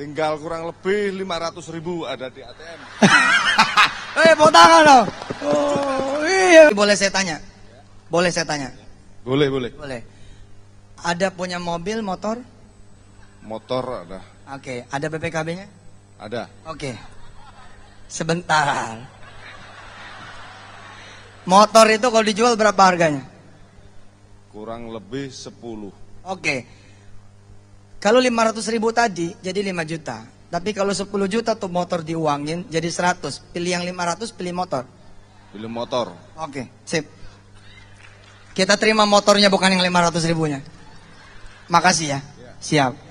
Tinggal kurang lebih 500 ribu ada di ATM. eh, mau tangan oh, oh, iya. Boleh saya tanya? Boleh saya tanya? Boleh, boleh. Boleh. Ada punya mobil, motor? Motor ada. Oke, ada BPKB-nya? Ada. Oke. Sebentar. Motor itu kalau dijual berapa harganya? Kurang lebih 10. Oke. Kalau 500 ribu tadi jadi 5 juta. Tapi kalau 10 juta tuh motor diuangin jadi 100. Pilih yang 500, pilih motor. Pilih motor. Oke, okay, sip. Kita terima motornya bukan yang 500 ribunya. Makasih ya. Iya. Siap.